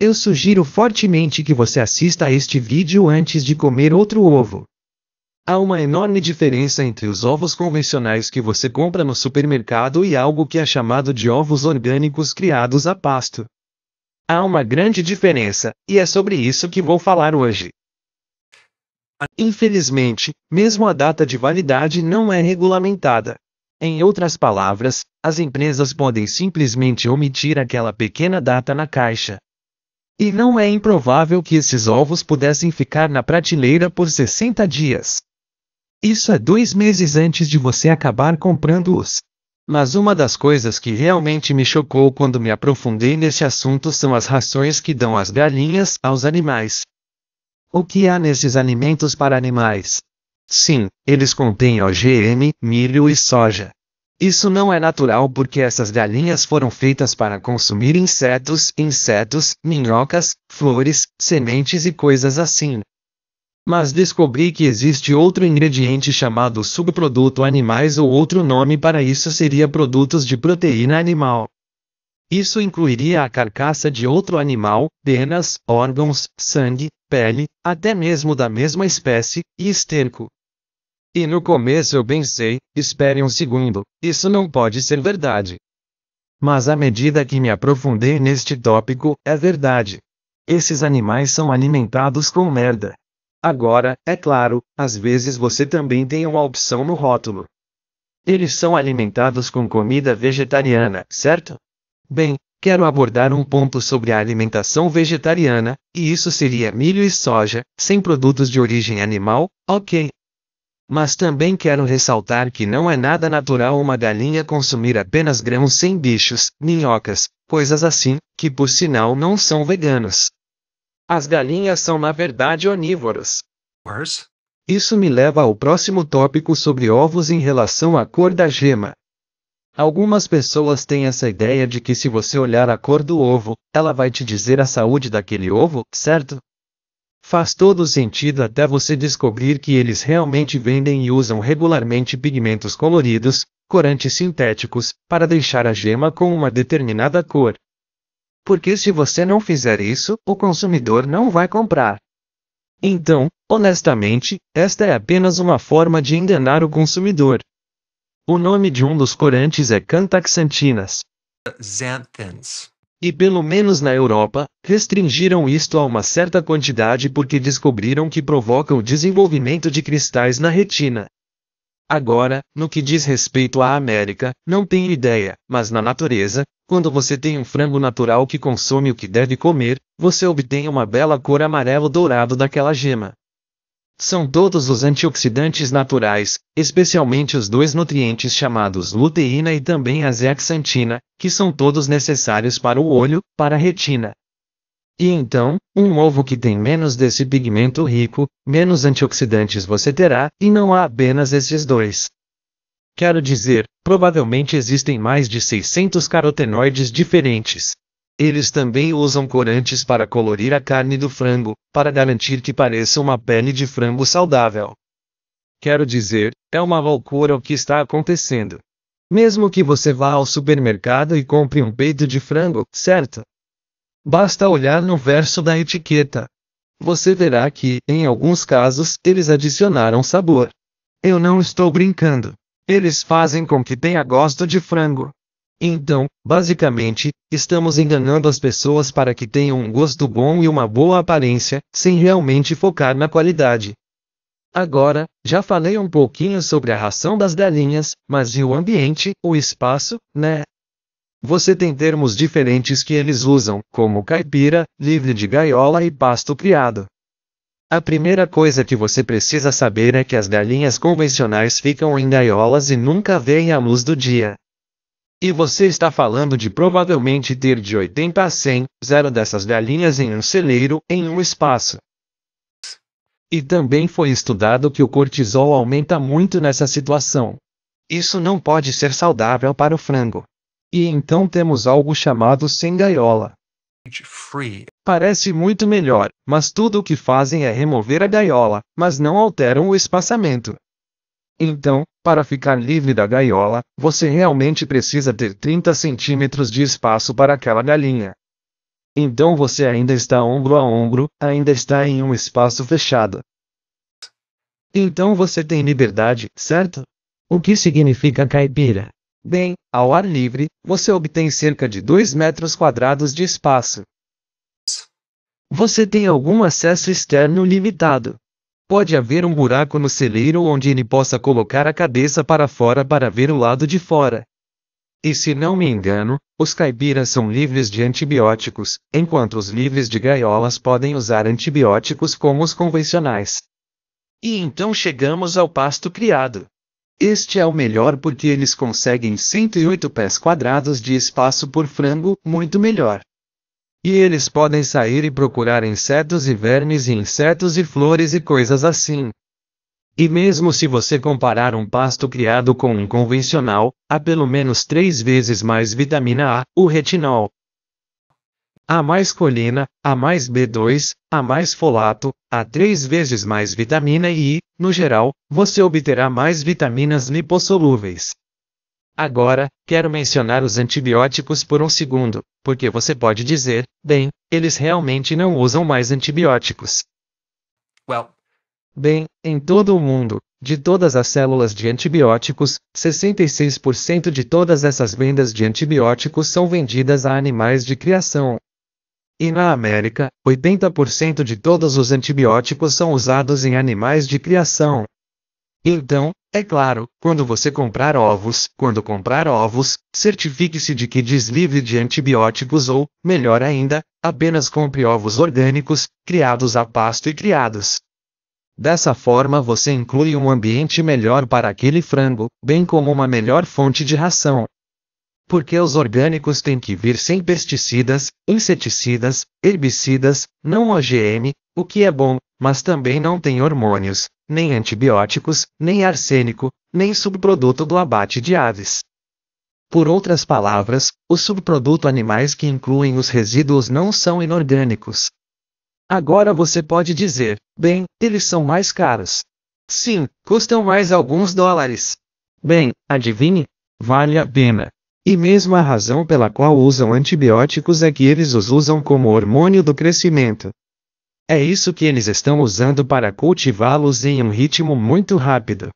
Eu sugiro fortemente que você assista a este vídeo antes de comer outro ovo. Há uma enorme diferença entre os ovos convencionais que você compra no supermercado e algo que é chamado de ovos orgânicos criados a pasto. Há uma grande diferença, e é sobre isso que vou falar hoje. Infelizmente, mesmo a data de validade não é regulamentada. Em outras palavras, as empresas podem simplesmente omitir aquela pequena data na caixa, e não é improvável que esses ovos pudessem ficar na prateleira por 60 dias. Isso é dois meses antes de você acabar comprando-os. Mas uma das coisas que realmente me chocou quando me aprofundei nesse assunto são as rações que dão as galinhas aos animais. O que há nesses alimentos para animais? Sim, eles contêm OGM, milho e soja. Isso não é natural porque essas galinhas foram feitas para consumir insetos, insetos, minhocas, flores, sementes e coisas assim. Mas descobri que existe outro ingrediente chamado subproduto animais ou outro nome para isso seria produtos de proteína animal. Isso incluiria a carcaça de outro animal, penas, órgãos, sangue, pele, até mesmo da mesma espécie, e esterco. E no começo eu pensei, espere um segundo, isso não pode ser verdade. Mas à medida que me aprofundei neste tópico, é verdade. Esses animais são alimentados com merda. Agora, é claro, às vezes você também tem uma opção no rótulo. Eles são alimentados com comida vegetariana, certo? Bem, quero abordar um ponto sobre a alimentação vegetariana, e isso seria milho e soja, sem produtos de origem animal, ok, mas também quero ressaltar que não é nada natural uma galinha consumir apenas grãos sem bichos, minhocas, coisas assim, que por sinal não são veganos. As galinhas são na verdade onívoros. Isso me leva ao próximo tópico sobre ovos em relação à cor da gema. Algumas pessoas têm essa ideia de que se você olhar a cor do ovo, ela vai te dizer a saúde daquele ovo, certo? Faz todo sentido até você descobrir que eles realmente vendem e usam regularmente pigmentos coloridos, corantes sintéticos, para deixar a gema com uma determinada cor. Porque se você não fizer isso, o consumidor não vai comprar. Então, honestamente, esta é apenas uma forma de enganar o consumidor. O nome de um dos corantes é cantaxantinas. Xanthans e pelo menos na Europa, restringiram isto a uma certa quantidade porque descobriram que provoca o desenvolvimento de cristais na retina. Agora, no que diz respeito à América, não tenho ideia, mas na natureza, quando você tem um frango natural que consome o que deve comer, você obtém uma bela cor amarelo-dourado daquela gema. São todos os antioxidantes naturais, especialmente os dois nutrientes chamados luteína e também a zeaxantina, que são todos necessários para o olho, para a retina. E então, um ovo que tem menos desse pigmento rico, menos antioxidantes você terá, e não há apenas esses dois. Quero dizer, provavelmente existem mais de 600 carotenoides diferentes. Eles também usam corantes para colorir a carne do frango, para garantir que pareça uma pele de frango saudável. Quero dizer, é uma loucura o que está acontecendo. Mesmo que você vá ao supermercado e compre um peito de frango, certo? Basta olhar no verso da etiqueta. Você verá que, em alguns casos, eles adicionaram sabor. Eu não estou brincando. Eles fazem com que tenha gosto de frango. Então, basicamente, estamos enganando as pessoas para que tenham um gosto bom e uma boa aparência, sem realmente focar na qualidade. Agora, já falei um pouquinho sobre a ração das galinhas, mas e o ambiente, o espaço, né? Você tem termos diferentes que eles usam, como caipira, livre de gaiola e pasto criado. A primeira coisa que você precisa saber é que as galinhas convencionais ficam em gaiolas e nunca veem a luz do dia. E você está falando de provavelmente ter de 80 a 100, zero dessas galinhas em um celeiro, em um espaço. E também foi estudado que o cortisol aumenta muito nessa situação. Isso não pode ser saudável para o frango. E então temos algo chamado sem gaiola. Parece muito melhor, mas tudo o que fazem é remover a gaiola, mas não alteram o espaçamento. Então, para ficar livre da gaiola, você realmente precisa ter 30 centímetros de espaço para aquela galinha. Então você ainda está ombro a ombro, ainda está em um espaço fechado. Então você tem liberdade, certo? O que significa caipira? Bem, ao ar livre, você obtém cerca de 2 metros quadrados de espaço. Você tem algum acesso externo limitado. Pode haver um buraco no celeiro onde ele possa colocar a cabeça para fora para ver o lado de fora. E se não me engano, os caipiras são livres de antibióticos, enquanto os livres de gaiolas podem usar antibióticos como os convencionais. E então chegamos ao pasto criado. Este é o melhor porque eles conseguem 108 pés quadrados de espaço por frango, muito melhor. E eles podem sair e procurar insetos e vermes e insetos e flores e coisas assim. E mesmo se você comparar um pasto criado com um convencional, há pelo menos três vezes mais vitamina A, o retinol. Há mais colina, há mais B2, há mais folato, há três vezes mais vitamina e, no geral, você obterá mais vitaminas lipossolúveis. Agora, quero mencionar os antibióticos por um segundo, porque você pode dizer, bem, eles realmente não usam mais antibióticos. Well. Bem, em todo o mundo, de todas as células de antibióticos, 66% de todas essas vendas de antibióticos são vendidas a animais de criação. E na América, 80% de todos os antibióticos são usados em animais de criação. Então, é claro, quando você comprar ovos, quando comprar ovos, certifique-se de que deslive de antibióticos ou, melhor ainda, apenas compre ovos orgânicos, criados a pasto e criados. Dessa forma você inclui um ambiente melhor para aquele frango, bem como uma melhor fonte de ração. Porque os orgânicos têm que vir sem pesticidas, inseticidas, herbicidas, não OGM, o que é bom, mas também não tem hormônios, nem antibióticos, nem arsênico, nem subproduto do abate de aves. Por outras palavras, os subproduto animais que incluem os resíduos não são inorgânicos. Agora você pode dizer, bem, eles são mais caros. Sim, custam mais alguns dólares. Bem, adivinhe? Vale a pena. E mesmo a razão pela qual usam antibióticos é que eles os usam como hormônio do crescimento. É isso que eles estão usando para cultivá-los em um ritmo muito rápido.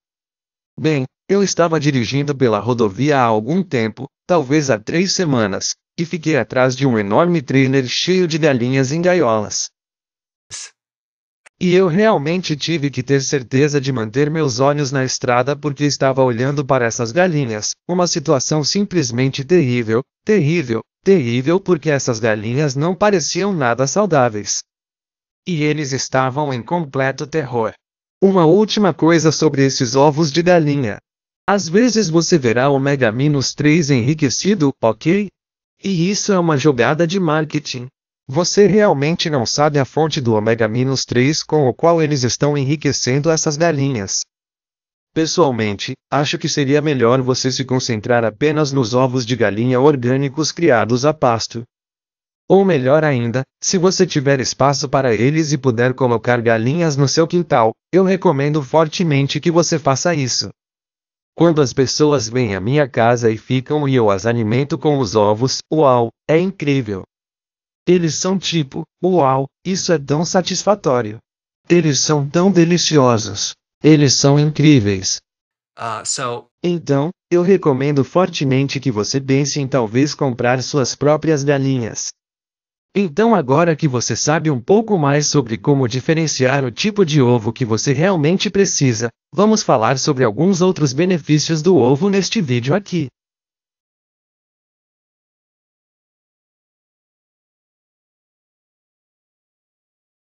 Bem, eu estava dirigindo pela rodovia há algum tempo, talvez há três semanas, e fiquei atrás de um enorme trailer cheio de galinhas em gaiolas. E eu realmente tive que ter certeza de manter meus olhos na estrada porque estava olhando para essas galinhas, uma situação simplesmente terrível, terrível, terrível porque essas galinhas não pareciam nada saudáveis. E eles estavam em completo terror. Uma última coisa sobre esses ovos de galinha. Às vezes você verá ômega menos 3 enriquecido, ok? E isso é uma jogada de marketing. Você realmente não sabe a fonte do ômega 3 com o qual eles estão enriquecendo essas galinhas. Pessoalmente, acho que seria melhor você se concentrar apenas nos ovos de galinha orgânicos criados a pasto. Ou melhor ainda, se você tiver espaço para eles e puder colocar galinhas no seu quintal, eu recomendo fortemente que você faça isso. Quando as pessoas vêm à minha casa e ficam e eu as alimento com os ovos, uau, é incrível. Eles são tipo, uau, isso é tão satisfatório. Eles são tão deliciosos. Eles são incríveis. Uh, so... Então, eu recomendo fortemente que você pense em talvez comprar suas próprias galinhas. Então, agora que você sabe um pouco mais sobre como diferenciar o tipo de ovo que você realmente precisa, vamos falar sobre alguns outros benefícios do ovo neste vídeo aqui.